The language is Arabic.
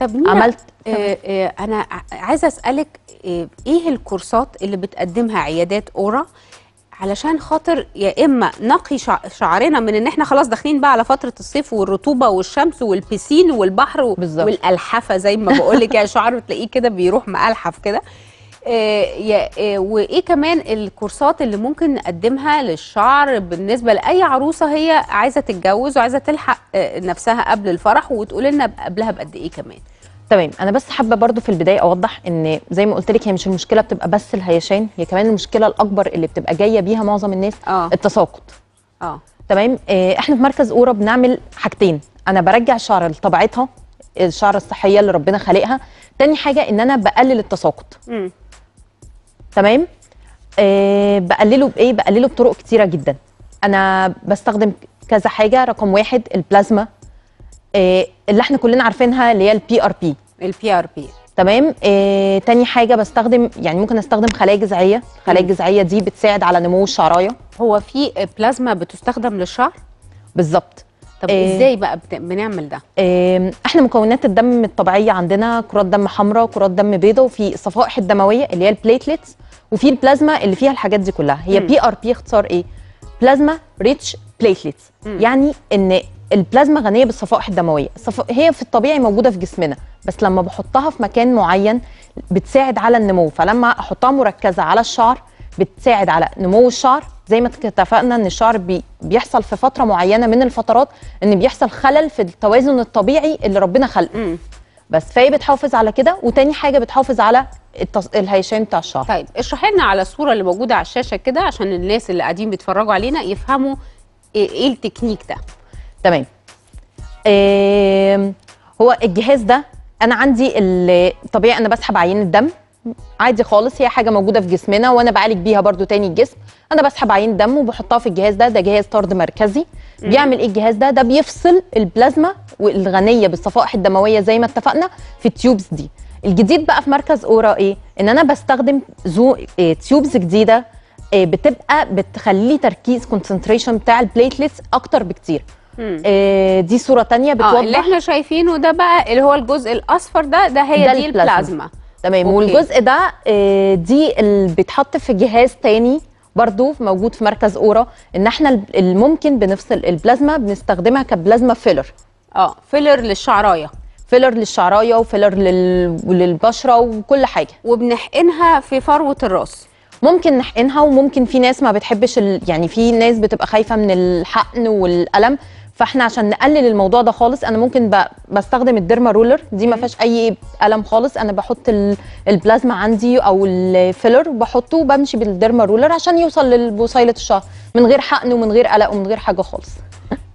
طب نينا عملت آه،, آه انا عايزه اسالك آه، ايه الكورسات اللي بتقدمها عيادات اورا علشان خاطر يا اما نقي شعرنا من ان احنا خلاص داخلين بقى على فتره الصيف والرطوبه والشمس والبسين والبحر بالزبط. والالحفه زي ما بقول لك يعني شعر بتلاقيه كده بيروح مالحف كده آه، آه، وايه كمان الكورسات اللي ممكن نقدمها للشعر بالنسبه لاي عروسه هي عايزه تتجوز وعايزه تلحق آه، نفسها قبل الفرح وتقول لنا قبلها بقد ايه كمان تمام انا بس حابه برضو في البدايه اوضح ان زي ما قلت لك هي مش المشكله بتبقى بس الهيشان هي كمان المشكله الاكبر اللي بتبقى جايه بيها معظم الناس آه. التساقط اه تمام احنا في مركز اورا بنعمل حاجتين انا برجع شعر لطبيعتها الشعر الصحيه اللي ربنا خلقها تاني حاجه ان انا بقلل التساقط تمام آه بقلله بايه بقلله بطرق كتيره جدا انا بستخدم كذا حاجه رقم واحد البلازما آه اللي احنا كلنا عارفينها اللي هي البي ار بي البي ار بي تمام آه تاني حاجه بستخدم يعني ممكن استخدم خلايا جذعيه الخلايا الجذعيه دي بتساعد على نمو الشعرايه هو في بلازما بتستخدم للشعر بالظبط طب إيه ازاي بقى بنعمل ده؟ إيه احنا مكونات الدم الطبيعيه عندنا كرات دم حمراء، كرات دم بيضاء وفي الصفائح الدمويه اللي هي البليتلتس وفي البلازما اللي فيها الحاجات دي كلها هي بي ار بي اختصار ايه بلازما ريتش بليتليتس يعني ان البلازما غنيه بالصفائح الدمويه الصف... هي في الطبيعي موجوده في جسمنا بس لما بحطها في مكان معين بتساعد على النمو فلما احطها مركزه على الشعر بتساعد على نمو الشعر زي ما اتفقنا ان الشعر بي... بيحصل في فتره معينه من الفترات ان بيحصل خلل في التوازن الطبيعي اللي ربنا خلقه بس فهي بتحافظ على كده وتاني حاجه بتحافظ على التص... الهيشان بتاع الشعر طيب اشرحي لنا على الصوره اللي موجوده على الشاشه كده عشان الناس اللي قاعدين بيتفرجوا علينا يفهموا ايه, إيه التكنيك ده تمام إيه هو الجهاز ده انا عندي طبيعي انا بسحب عينه دم عادي خالص هي حاجه موجوده في جسمنا وانا بعالج بيها برده تاني الجسم انا بسحب عين دم وبحطها في الجهاز ده ده جهاز طرد مركزي بيعمل ايه الجهاز ده ده بيفصل البلازما الغنيه بالصفائح الدمويه زي ما اتفقنا في التيوبز دي الجديد بقى في مركز اورا ايه ان انا بستخدم زو إيه تيوبز جديده إيه بتبقى بتخلي تركيز كونسنتريشن بتاع البليتلتس اكتر بكتير إيه دي صوره تانية بتوضح آه اللي احنا شايفينه ده بقى اللي هو الجزء الاصفر ده ده هي ده دي البلازما, البلازما. تمام أوكي. والجزء ده آه، دي اللي بيتحط في جهاز تاني برضو موجود في مركز اورا ان احنا الممكن بنفصل البلازما بنستخدمها كبلازما فيلر اه فيلر للشعرايه فيلر للشعرايه وفيلر لل... للبشره وكل حاجه وبنحقنها في فروه الراس ممكن نحقنها وممكن في ناس ما بتحبش ال... يعني في ناس بتبقى خايفه من الحقن والالم فاحنا عشان نقلل الموضوع ده خالص انا ممكن بستخدم الديرما رولر دي ما فيهاش اي الم خالص انا بحط البلازما عندي او الفيلر بحطه وبمشي بالديرما رولر عشان يوصل لبصيله الشعر من غير حقن ومن غير قلق ومن غير حاجه خالص